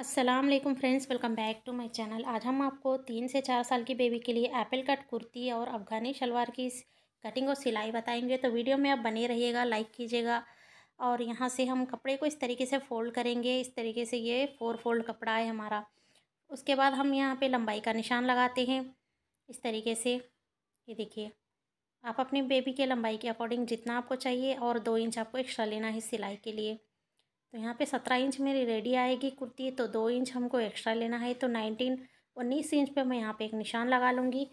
Aslam friends welcome back to my channel आज हम आपको तीन से चार साल की बेबी के लिए एप्पल कट कुर्ती और अफगानी शलवार की कटिंग और सिलाई बताएंगे तो वीडियो में आप बने रहिएगा लाइक कीजिएगा और यहाँ से हम कपड़े को इस तरीके से फ़ोल्ड करेंगे इस तरीके से ये फोर फोल्ड कपड़ा है हमारा उसके बाद हम यहाँ पर लंबाई का निशान लगाते हैं इस तरीके से ये देखिए आप अपनी बेबी के लंबाई के अकॉर्डिंग जितना आपको चाहिए और दो इंच आपको एक्स्ट्रा लेना है सिलाई के लिए तो यहाँ पे सत्रह इंच मेरी रेडी आएगी कुर्ती तो दो इंच हमको एक्स्ट्रा लेना है तो नाइनटीन उन्नीस इंच पे मैं यहाँ पे एक निशान लगा लूँगी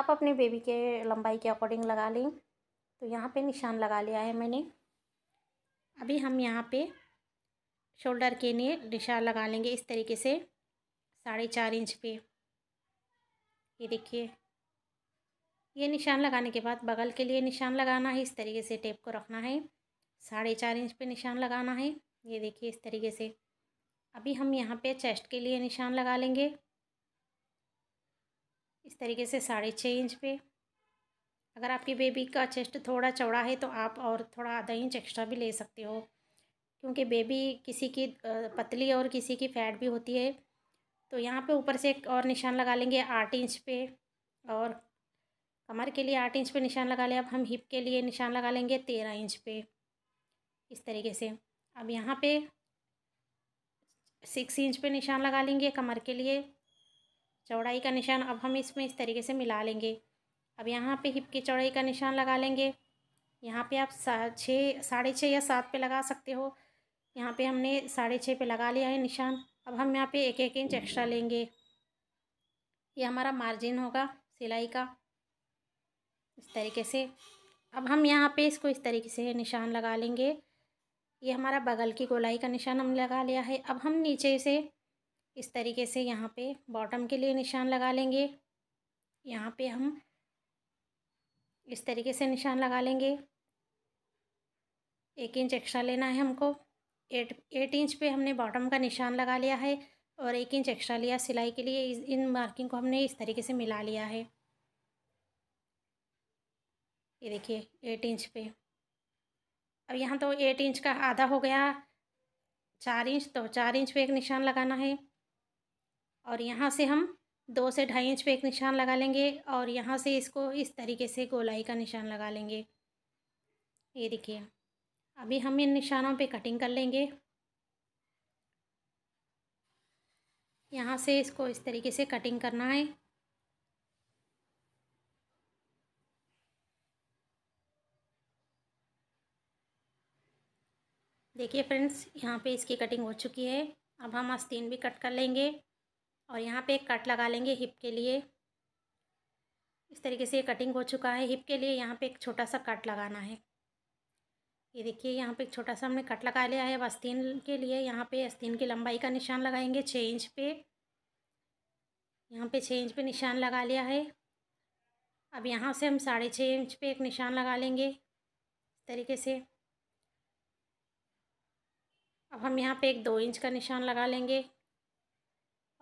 आप अपने बेबी के लंबाई के अकॉर्डिंग लगा लें तो यहाँ पे निशान लगा लिया है मैंने अभी हम यहाँ पे शोल्डर के लिए निशान लगा लेंगे इस तरीके से साढ़े चार इंच पे ये देखिए ये निशान लगाने के बाद बगल के लिए निशान लगाना है इस तरीके से टेप को रखना है साढ़े चार इंच पे निशान लगाना है ये देखिए इस तरीके से अभी हम यहाँ पे चेस्ट के लिए निशान लगा लेंगे इस तरीके से साढ़े छः इंच पे अगर आपकी बेबी का चेस्ट थोड़ा चौड़ा है तो आप और थोड़ा आधा इंच एक्स्ट्रा भी ले सकते हो क्योंकि बेबी किसी की पतली और किसी की फैट भी होती है तो यहाँ पे ऊपर से एक और निशान लगा लेंगे आठ इंच पे और कमर के लिए आठ इंच पे निशान लगा लें अब हम हिप के लिए निशान लगा लेंगे तेरह इंच पे इस तरीके से अब यहाँ पे सिक्स इंच पे निशान लगा लेंगे कमर के लिए चौड़ाई का निशान अब हम इसमें इस तरीके से मिला लेंगे अब यहाँ पे हिप की चौड़ाई का निशान लगा लेंगे यहाँ पे आप सा छः साढ़े छः या सात पे लगा सकते हो यहाँ पे हमने साढ़े छः पे लगा लिया है निशान अब हम यहाँ पे एक एक इंच एक्स्ट्रा लेंगे ये हमारा मार्जिन होगा सिलाई का इस तरीके से अब हम यहाँ पे इसको इस तरीके से निशान लगा लेंगे ये हमारा बगल की गोलाई का निशान हम लगा लिया है अब हम नीचे से इस तरीके से यहाँ पे बॉटम के लिए निशान लगा लेंगे यहाँ पे हम इस तरीके से निशान लगा लेंगे एक इंच एक्स्ट्रा लेना है हमको एट एट इंच पे हमने बॉटम का निशान लगा लिया है और एक इंच एक्स्ट्रा लिया सिलाई के लिए इस इन मार्किंग को हमने इस तरीके से मिला लिया है ये देखिए एट इंच पे अब यहाँ तो एट इंच का आधा हो गया चार इंच तो चार इंच पे एक निशान लगाना है और यहाँ से हम दो से ढाई इंच पे एक निशान लगा लेंगे और यहाँ से इसको इस तरीके से गोलाई का निशान लगा लेंगे ये देखिए अभी हम इन निशानों पे कटिंग कर लेंगे यहाँ से इसको इस तरीके से कटिंग करना है देखिए फ्रेंड्स यहाँ पे इसकी कटिंग हो चुकी है अब हम आस्तीन भी कट कर लेंगे और यहाँ पे एक कट लगा लेंगे हिप के लिए इस तरीके से ये कटिंग हो चुका है हिप के लिए यहाँ पे एक छोटा सा कट लगाना है ये देखिए यहाँ पे एक छोटा सा हमने कट लगा लिया है अब आस्तीन के लिए यहाँ पे आस्तीन की लंबाई का निशान लगाएंगे छः इंच पे यहाँ पे छः इंच पे निशान लगा लिया है अब यहाँ से हम साढ़े छः इंच पे एक निशान लगा लेंगे इस तरीके से अब हम यहाँ पे एक दो इंच का निशान लगा लेंगे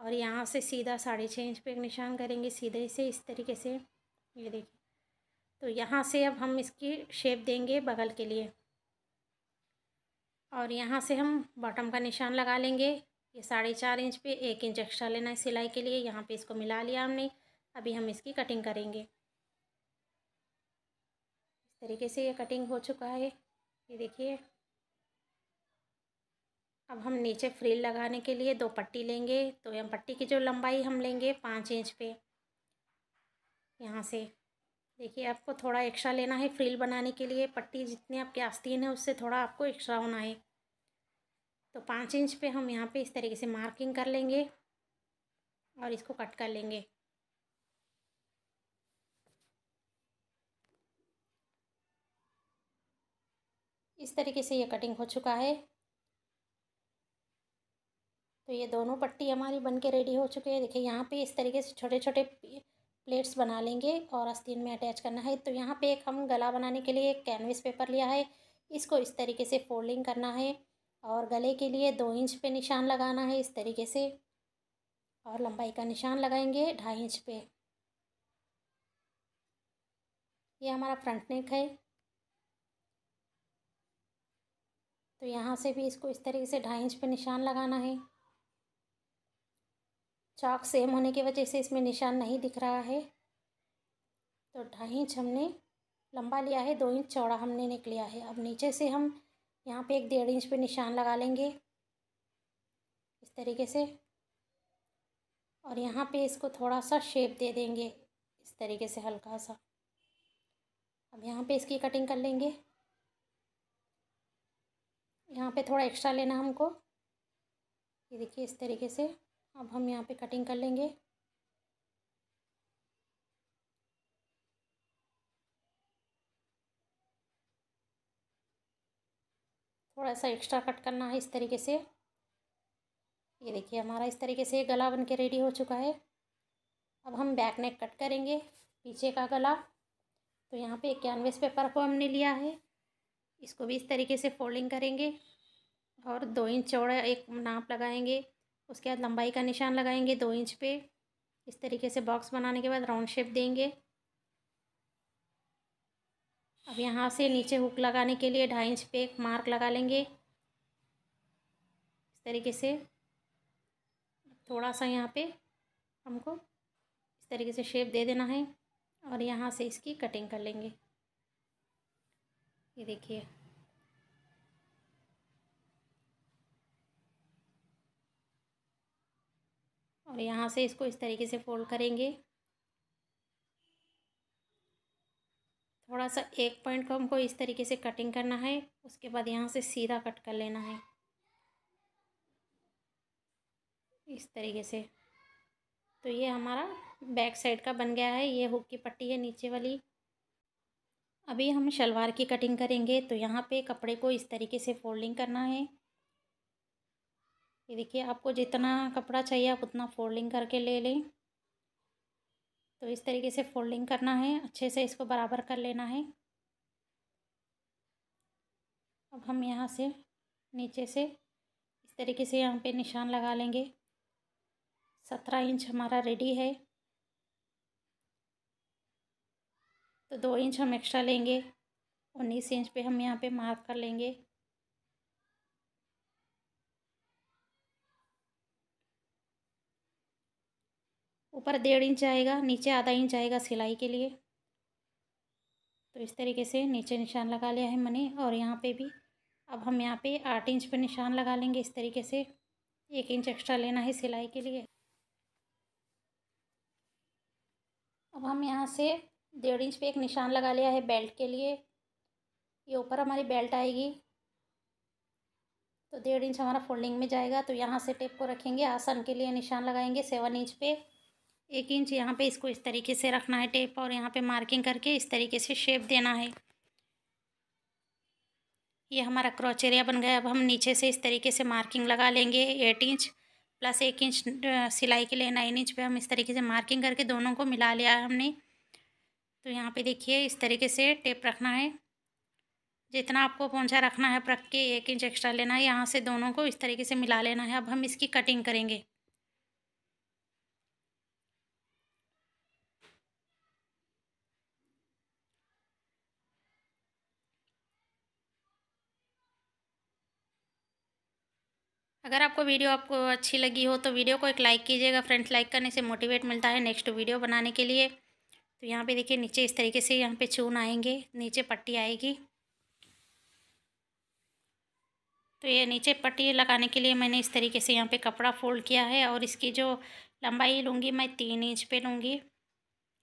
और यहाँ से सीधा साढ़े छः इंच पे एक निशान करेंगे सीधे से इस तरीके से ये देखिए तो यहाँ से अब हम इसकी शेप देंगे बगल के लिए और यहाँ से हम बॉटम का निशान लगा लेंगे ये साढ़े चार इंच पे एक इंच एक्स्ट्रा लेना है सिलाई के लिए यहाँ पे इसको मिला लिया हमने अभी हम इसकी कटिंग करेंगे इस तरीके से ये कटिंग हो चुका है ये देखिए अब हम नीचे फ्रिल लगाने के लिए दो पट्टी लेंगे तो यहाँ पट्टी की जो लंबाई हम लेंगे पाँच इंच पे यहाँ से देखिए आपको थोड़ा एक्स्ट्रा लेना है फ्रिल बनाने के लिए पट्टी जितनी आपके आस्तीन है उससे थोड़ा आपको एक्स्ट्रा होना है तो पाँच इंच पे हम यहाँ पे इस तरीके से मार्किंग कर लेंगे और इसको कट कर लेंगे इस तरीके से ये कटिंग हो चुका है तो ये दोनों पट्टी हमारी बन के रेडी हो चुकी है देखिए यहाँ पे इस तरीके से छोटे छोटे प्लेट्स बना लेंगे और आस्तीन में अटैच करना है तो यहाँ पे एक हम गला बनाने के लिए एक कैनवस पेपर लिया है इसको इस तरीके से फोल्डिंग करना है और गले के लिए दो इंच पे निशान लगाना है इस तरीके से और लंबाई का निशान लगाएंगे ढाई इंच पे ये हमारा फ्रंट नेक है तो यहाँ से भी इसको इस तरीके से ढाई इंच पे निशान लगाना है चौक सेम होने की वजह से इसमें निशान नहीं दिख रहा है तो ढाई इंच हमने लंबा लिया है दो इंच चौड़ा हमने निक लिया है अब नीचे से हम यहाँ पे एक डेढ़ इंच पे निशान लगा लेंगे इस तरीके से और यहाँ पे इसको थोड़ा सा शेप दे देंगे इस तरीके से हल्का सा अब यहाँ पे इसकी कटिंग कर लेंगे यहाँ पे थोड़ा एक्स्ट्रा लेना हमको ये देखिए इस तरीके से अब हम यहाँ पे कटिंग कर लेंगे थोड़ा सा एक्स्ट्रा कट करना है इस तरीके से ये देखिए हमारा इस तरीके से गला बन के रेडी हो चुका है अब हम बैक नेक कट करेंगे पीछे का गला तो यहाँ पे कैनवेस पेपर को हमने लिया है इसको भी इस तरीके से फोल्डिंग करेंगे और दो इंच चौड़ा एक नाप लगाएंगे उसके बाद लंबाई का निशान लगाएंगे दो इंच पे इस तरीके से बॉक्स बनाने के बाद राउंड शेप देंगे अब यहाँ से नीचे हुक लगाने के लिए ढाई इंच पे एक मार्क लगा लेंगे इस तरीके से थोड़ा सा यहाँ पे हमको इस तरीके से शेप दे देना है और यहाँ से इसकी कटिंग कर लेंगे ये देखिए और यहाँ से इसको इस तरीके से फोल्ड करेंगे थोड़ा सा एक पॉइंट को हमको इस तरीके से कटिंग करना है उसके बाद यहाँ से सीधा कट कर लेना है इस तरीके से तो ये हमारा बैक साइड का बन गया है ये हुक की पट्टी है नीचे वाली अभी हम शलवार की कटिंग करेंगे तो यहाँ पे कपड़े को इस तरीके से फोल्डिंग करना है ये देखिए आपको जितना कपड़ा चाहिए आप उतना फोल्डिंग करके ले लें तो इस तरीके से फोल्डिंग करना है अच्छे से इसको बराबर कर लेना है अब हम यहाँ से नीचे से इस तरीके से यहाँ पे निशान लगा लेंगे सत्रह इंच हमारा रेडी है तो दो इंच हम एक्स्ट्रा लेंगे उन्नीस इंच पे हम यहाँ पे मार्क कर लेंगे ऊपर डेढ़ इंच आएगा नीचे आधा इंच आएगा सिलाई के लिए तो इस तरीके से नीचे निशान लगा लिया है मैंने और यहाँ पे भी अब हम यहाँ पे आठ इंच पे निशान लगा लेंगे इस तरीके से एक इंच एक्स्ट्रा लेना है सिलाई के लिए अब हम यहाँ से डेढ़ इंच पे एक निशान लगा लिया है बेल्ट के लिए ये ऊपर हमारी बेल्ट आएगी तो डेढ़ इंच हमारा फोल्डिंग में जाएगा तो यहाँ से टेप को रखेंगे आसन के लिए निशान लगाएंगे सेवन इंच पे एक इंच यहाँ पे इसको इस तरीके से रखना है टेप और यहाँ पे मार्किंग करके इस तरीके से शेप देना है ये हमारा क्रॉचेरिया बन गया अब हम नीचे से इस तरीके से मार्किंग लगा लेंगे एट इंच प्लस एक इंच सिलाई के लिए नाइन इंच पे हम इस तरीके से मार्किंग करके दोनों को मिला लिया है हमने तो यहाँ पे देखिए इस तरीके से टेप रखना है जितना आपको पहुँचा रखना है रख के एक इंच एक्स्ट्रा लेना है यहाँ से दोनों को इस तरीके से मिला लेना है अब हम इसकी कटिंग करेंगे अगर आपको वीडियो आपको अच्छी लगी हो तो वीडियो को एक लाइक कीजिएगा फ्रेंड्स लाइक करने से मोटिवेट मिलता है नेक्स्ट वीडियो बनाने के लिए तो यहाँ पे देखिए नीचे इस तरीके से यहाँ पे चून आएंगे नीचे पट्टी आएगी तो ये नीचे पट्टी लगाने के लिए मैंने इस तरीके से यहाँ पे कपड़ा फोल्ड किया है और इसकी जो लंबाई लूँगी मैं तीन इंच पे लूँगी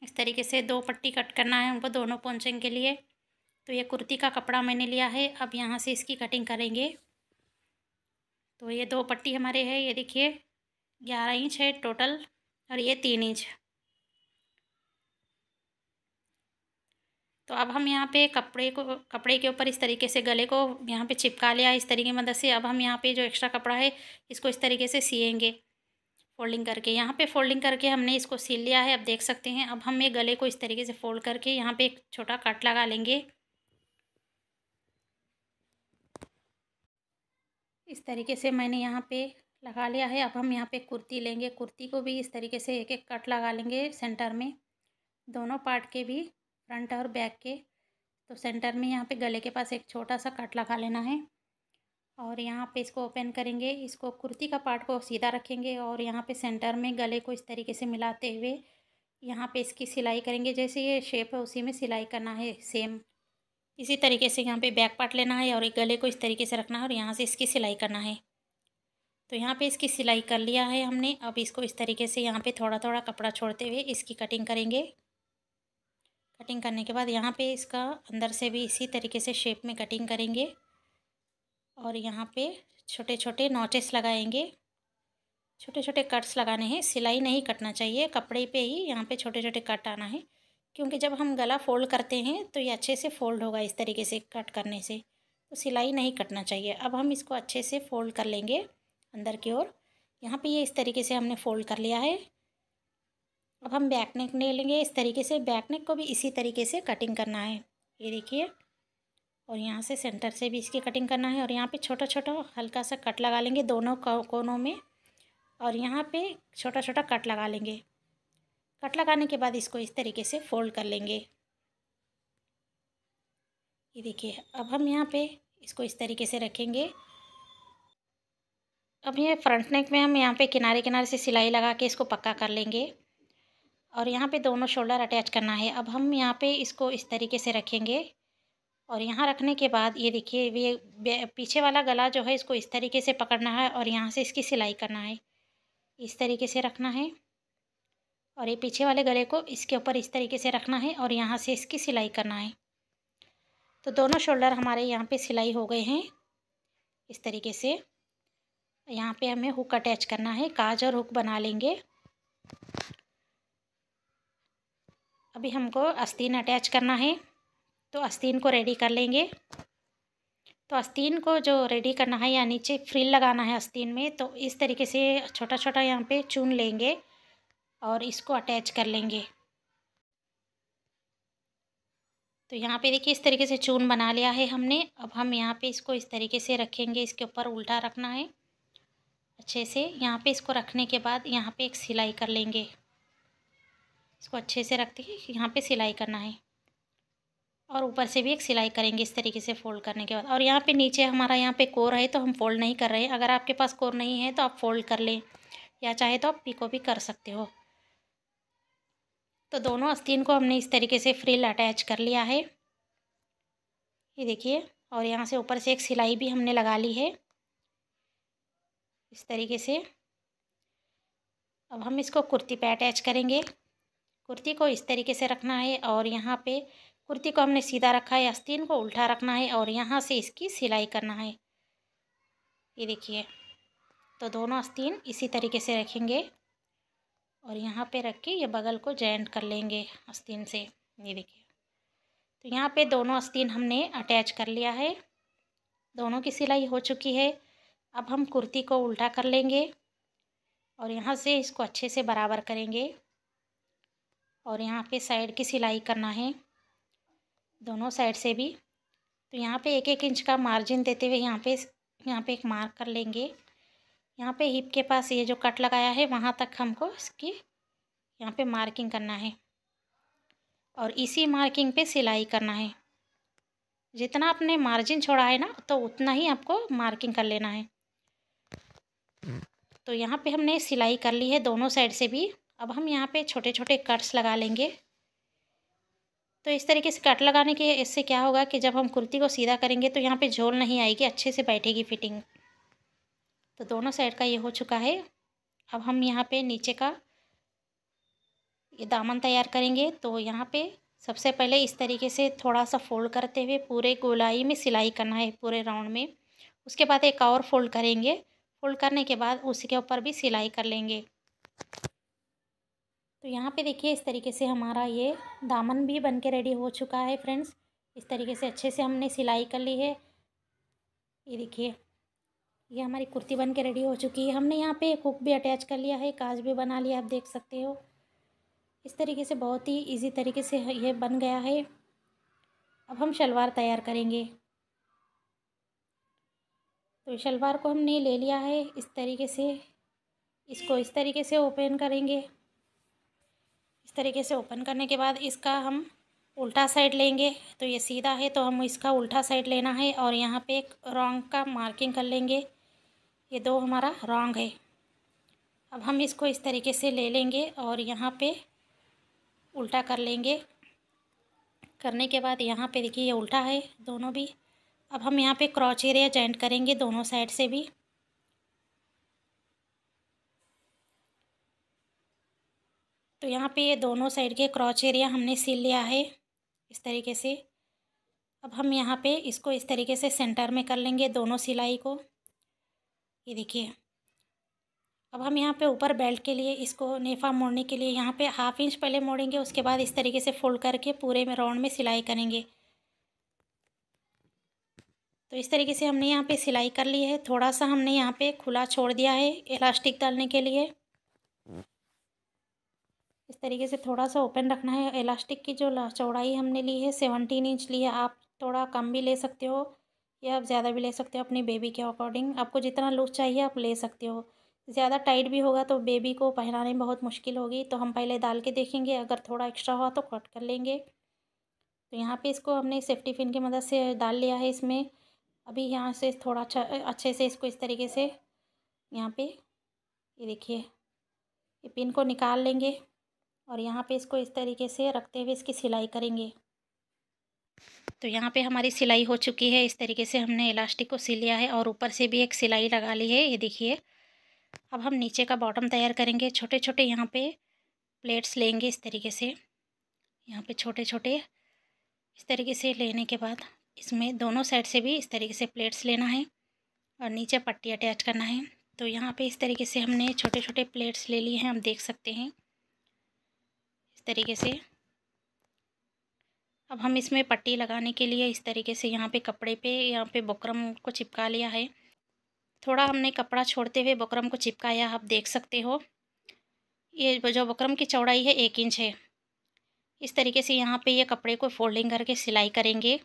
इस तरीके से दो पट्टी कट करना है हमको दोनों पहुँचेंगे के लिए तो ये कुर्ती का कपड़ा मैंने लिया है अब यहाँ से इसकी कटिंग करेंगे तो ये दो पट्टी हमारे है ये देखिए ग्यारह इंच है टोटल और ये तीन इंच तो अब हम यहाँ पे कपड़े को कपड़े के ऊपर इस तरीके से गले को यहाँ पे चिपका लिया इस तरीके की मदद से अब हम यहाँ पे जो एक्स्ट्रा कपड़ा है इसको इस तरीके से सियेंगे फोल्डिंग करके यहाँ पे फोल्डिंग करके हमने इसको सिल लिया है अब देख सकते हैं अब हम ये गले को इस तरीके से फोल्ड करके यहाँ पे एक छोटा कट लगा लेंगे इस तरीके से मैंने यहाँ पे लगा लिया है अब हम यहाँ पे कुर्ती लेंगे कुर्ती को भी इस तरीके से एक एक कट लगा लेंगे सेंटर में दोनों पार्ट के भी फ्रंट और बैक के तो सेंटर में यहाँ पे गले के पास एक छोटा सा कट लगा लेना है और यहाँ पे इसको ओपन करेंगे इसको कुर्ती का पार्ट को सीधा रखेंगे और यहाँ पर सेंटर में गले को इस तरीके से मिलाते हुए यहाँ पर इसकी सिलाई करेंगे जैसे ये शेप है उसी में सिलाई करना है सेम इसी तरीके से यहाँ पे बैक पार्ट लेना है और एक गले को इस तरीके से रखना है और यहाँ से इसकी सिलाई करना है तो यहाँ पे इसकी सिलाई कर लिया है हमने अब इसको इस तरीके से यहाँ पे थोड़ा थोड़ा कपड़ा छोड़ते हुए इसकी कटिंग करेंगे कटिंग करने के बाद यहाँ पे इसका अंदर से भी इसी तरीके से शेप में कटिंग करेंगे और यहाँ पे छोटे छोटे नोचेस लगाएंगे छोटे छोटे कट्स लगाने हैं सिलाई नहीं कटना चाहिए कपड़े पर ही यहाँ पर छोटे छोटे कट आना है क्योंकि जब हम गला फ़ोल्ड करते हैं तो ये अच्छे से फ़ोल्ड होगा इस तरीके से कट करने से तो सिलाई नहीं कटना चाहिए अब हम इसको अच्छे से फ़ोल्ड कर लेंगे अंदर की ओर यहाँ पे ये इस तरीके से हमने फ़ोल्ड कर लिया है अब हम बैक नेक ले लेंगे इस तरीके से बैक नेक को भी इसी तरीके से कटिंग करना है ये देखिए और यहाँ से सेंटर से भी इसकी कटिंग करना है और यहाँ पे छोटा छोटा हल्का सा कट लगा लेंगे दोनों कोनों में और यहाँ पे छोटा छोटा कट लगा लेंगे कट लगाने के बाद इसको इस तरीके से फोल्ड कर लेंगे ये देखिए अब हम यहाँ पे इसको इस तरीके से रखेंगे अब ये फ्रंट नेक में हम यहाँ पे किनारे किनारे से सिलाई लगा के इसको पक्का कर लेंगे और यहाँ पे दोनों शोल्डर अटैच करना है अब हम यहाँ पे इसको इस तरीके से रखेंगे और यहाँ रखने के बाद ये देखिए ये पीछे वाला गला जो है इसको इस तरीके से पकड़ना है और यहाँ से इसकी सिलाई करना है इस तरीके से रखना है और ये पीछे वाले गले को इसके ऊपर इस तरीके से रखना है और यहाँ से इसकी सिलाई करना है तो दोनों शोल्डर हमारे यहाँ पे सिलाई हो गए हैं इस तरीके से यहाँ पे हमें हुक अटैच करना है काज और हुक बना लेंगे अभी हमको आस्तीन अटैच करना है तो आस्तीन को रेडी कर लेंगे तो आस्तीन को जो रेडी करना है या नीचे फ्रिल लगाना है आस्तीन में तो इस तरीके से छोटा छोटा यहाँ पे चुन लेंगे और इसको अटैच कर लेंगे तो यहाँ पे देखिए इस तरीके से चून बना लिया है हमने अब हम यहाँ पे इसको इस तरीके से रखेंगे इसके ऊपर उल्टा रखना है अच्छे से यहाँ पे इसको रखने के बाद यहाँ पे एक सिलाई कर लेंगे इसको अच्छे से रखते हैं यहाँ पे सिलाई करना है और ऊपर से भी एक सिलाई करेंगे इस तरीके से फ़ोल्ड करने के बाद और यहाँ पे नीचे हमारा यहाँ पे कोर है तो हम फ़ोल्ड नहीं कर रहे अगर आपके पास कोर नहीं है तो आप फ़ोल्ड कर लें या चाहे तो आप पीको भी कर सकते हो तो दोनों आस्तीन को हमने इस तरीके से फ्रिल अटैच कर लिया है ये देखिए और यहाँ से ऊपर से एक सिलाई भी हमने लगा ली है इस तरीके से अब हम इसको कुर्ती पे अटैच करेंगे कुर्ती को इस तरीके से रखना है और यहाँ पे कुर्ती को हमने सीधा रखा है आस्तीन को उल्टा रखना है और यहाँ से इसकी सिलाई करना है ये देखिए तो दोनों आस्तीन इसी तरीके से रखेंगे और यहाँ पे रख के ये बगल को जॉइंट कर लेंगे आस्तीन से ये देखिए तो यहाँ पे दोनों आस्तीन हमने अटैच कर लिया है दोनों की सिलाई हो चुकी है अब हम कुर्ती को उल्टा कर लेंगे और यहाँ से इसको अच्छे से बराबर करेंगे और यहाँ पे साइड की सिलाई करना है दोनों साइड से भी तो यहाँ पे एक एक इंच का मार्जिन देते हुए यहाँ पे यहाँ पे एक मार्क कर लेंगे यहाँ पे हिप के पास ये जो कट लगाया है वहाँ तक हमको इसकी यहाँ पे मार्किंग करना है और इसी मार्किंग पे सिलाई करना है जितना आपने मार्जिन छोड़ा है ना तो उतना ही आपको मार्किंग कर लेना है तो यहाँ पे हमने सिलाई कर ली है दोनों साइड से भी अब हम यहाँ पे छोटे छोटे कट्स लगा लेंगे तो इस तरीके से कट लगाने के इससे क्या होगा कि जब हम कुर्ती को सीधा करेंगे तो यहाँ पे झोल नहीं आएगी अच्छे से बैठेगी फिटिंग तो दोनों साइड का ये हो चुका है अब हम यहाँ पे नीचे का ये दामन तैयार करेंगे तो यहाँ पे सबसे पहले इस तरीके से थोड़ा सा फोल्ड करते हुए पूरे गोलाई में सिलाई करना है पूरे राउंड में उसके बाद एक और फोल्ड करेंगे फोल्ड करने के बाद उसी के ऊपर भी सिलाई कर लेंगे तो यहाँ पे देखिए इस तरीके से हमारा ये दामन भी बन के रेडी हो चुका है फ्रेंड्स इस तरीके से अच्छे से हमने सिलाई कर ली है ये देखिए ये हमारी कुर्ती बन के रेडी हो चुकी है हमने यहाँ पे हुक भी अटैच कर लिया है काज भी बना लिया आप देख सकते हो इस तरीके से बहुत ही इजी तरीके से यह बन गया है अब हम शलवार तैयार करेंगे तो शलवार को हमने ले लिया है इस तरीके से इसको इस तरीके से ओपन करेंगे इस तरीके से ओपन करने के बाद इसका हम उल्टा साइड लेंगे तो ये सीधा है तो हम इसका उल्टा साइड लेना है और यहाँ पे एक रॉन्ग का मार्किंग कर लेंगे ये दो हमारा रॉन्ग है अब हम इसको इस तरीके से ले लेंगे और यहाँ पे उल्टा कर लेंगे करने के बाद यहाँ पे देखिए ये उल्टा है दोनों भी अब हम यहाँ पे क्रॉच एरिया जॉइंट करेंगे दोनों साइड से भी तो यहाँ पे ये दोनों साइड के क्रॉच एरिया हमने सिल लिया है इस तरीके से अब हम यहाँ पे इसको इस तरीके से सेंटर में कर लेंगे दोनों सिलाई को ये देखिए अब हम यहाँ पे ऊपर बेल्ट के लिए इसको नेफा मोड़ने के लिए यहाँ पे हाफ इंच पहले मोड़ेंगे उसके बाद इस तरीके से फोल्ड करके पूरे में राउंड में सिलाई करेंगे तो इस तरीके से हमने यहाँ पे सिलाई कर ली है थोड़ा सा हमने यहाँ पे खुला छोड़ दिया है इलास्टिक डालने के लिए इस तरीके से थोड़ा सा ओपन रखना है इलास्टिक की जो चौड़ाई हमने ली है सेवनटीन इंच ली है आप थोड़ा कम भी ले सकते हो या आप ज़्यादा भी ले सकते हो अपनी बेबी के अकॉर्डिंग आपको जितना लुक चाहिए आप ले सकते हो ज़्यादा टाइट भी होगा तो बेबी को पहनाने में बहुत मुश्किल होगी तो हम पहले डाल के देखेंगे अगर थोड़ा एक्स्ट्रा हुआ तो कट कर लेंगे तो यहाँ पे इसको हमने सेफ्टी पिन की मदद से डाल लिया है इसमें अभी यहाँ से थोड़ा अच्छा अच्छे से इसको इस तरीके से यहाँ पे ये देखिए ये पिन को निकाल लेंगे और यहाँ पे इसको इस तरीके से रखते हुए इसकी सिलाई करेंगे तो यहाँ पे हमारी सिलाई हो चुकी है इस तरीके से हमने इलास्टिक को सिल लिया है और ऊपर से भी एक सिलाई लगा ली है ये देखिए अब हम नीचे का बॉटम तैयार करेंगे छोटे छोटे यहाँ पे प्लेट्स लेंगे इस तरीके से यहाँ पे छोटे छोटे इस तरीके से लेने के बाद इसमें दोनों साइड से भी इस तरीके से प्लेट्स लेना है और नीचे पट्टी अटैच करना है तो यहाँ पर इस तरीके से हमने छोटे छोटे प्लेट्स ले लिए हैं हम देख सकते हैं इस तरीके से अब हम इसमें पट्टी लगाने के लिए इस तरीके से यहाँ पे कपड़े पे यहाँ पे बकरम को चिपका लिया है थोड़ा हमने कपड़ा छोड़ते हुए बकरम को चिपकाया आप देख सकते हो ये जो बकरम की चौड़ाई है एक इंच है इस तरीके से यहाँ पे ये कपड़े को फोल्डिंग करके सिलाई करेंगे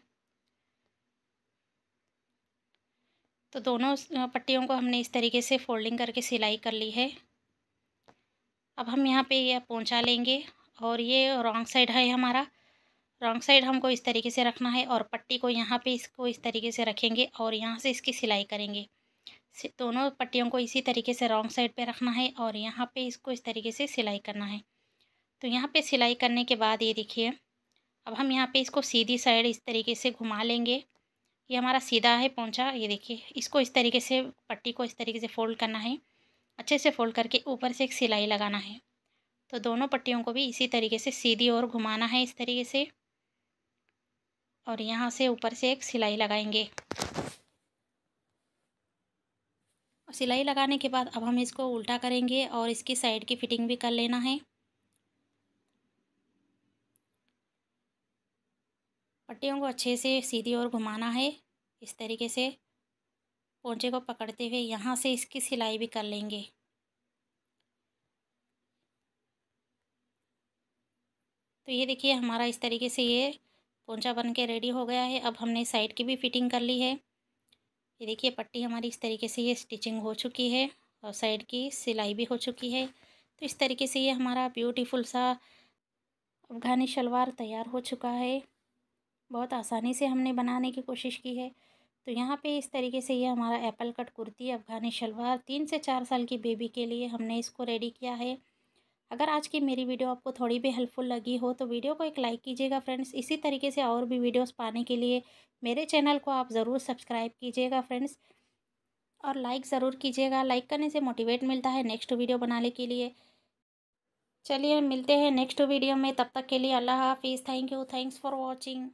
तो दोनों पट्टियों को हमने इस तरीके से फोल्डिंग करके सिलाई कर ली है अब हम यहाँ पे ये पहुँचा लेंगे और ये रॉन्ग साइड है हमारा रॉन्ग साइड हमको इस तरीके से रखना है और पट्टी को यहाँ पे इसको इस तरीके से रखेंगे और यहाँ से इसकी सिलाई करेंगे दोनों पट्टियों को इसी तरीके से रॉन्ग साइड पे रखना है और यहाँ पे इसको इस तरीके से सिलाई करना है तो यहाँ पे सिलाई करने के बाद ये देखिए अब हम यहाँ पे इसको सीधी साइड इस तरीके से घुमा लेंगे ये हमारा सीधा है पहुँचा ये देखिए इसको इस तरीके से पट्टी को इस तरीके से फ़ोल्ड करना है अच्छे से फ़ोल्ड करके ऊपर से एक सिलाई लगाना है तो दोनों पट्टियों को भी इसी तरीके से सीधी और घुमाना है इस तरीके से और यहाँ से ऊपर से एक सिलाई लगाएंगे सिलाई लगाने के बाद अब हम इसको उल्टा करेंगे और इसकी साइड की फिटिंग भी कर लेना है पट्टियों को अच्छे से सीधी और घुमाना है इस तरीके से पोंचे को पकड़ते हुए यहाँ से इसकी सिलाई भी कर लेंगे तो ये देखिए हमारा इस तरीके से ये पोंछा बन के रेडी हो गया है अब हमने साइड की भी फिटिंग कर ली है ये देखिए पट्टी हमारी इस तरीके से ये स्टिचिंग हो चुकी है और साइड की सिलाई भी हो चुकी है तो इस तरीके से ये हमारा ब्यूटीफुल सा अफगानी शलवार तैयार हो चुका है बहुत आसानी से हमने बनाने की कोशिश की है तो यहाँ पे इस तरीके से ये हमारा एप्पल कट कुर्ती अफगानी शलवार तीन से चार साल की बेबी के लिए हमने इसको रेडी किया है अगर आज की मेरी वीडियो आपको थोड़ी भी हेल्पफुल लगी हो तो वीडियो को एक लाइक कीजिएगा फ्रेंड्स इसी तरीके से और भी वीडियोस पाने के लिए मेरे चैनल को आप ज़रूर सब्सक्राइब कीजिएगा फ्रेंड्स और लाइक ज़रूर कीजिएगा लाइक करने से मोटिवेट मिलता है नेक्स्ट वीडियो बनाने के लिए चलिए मिलते हैं नेक्स्ट वीडियो में तब तक के लिए अल्लाह हाफिज़ thank you thanks for watching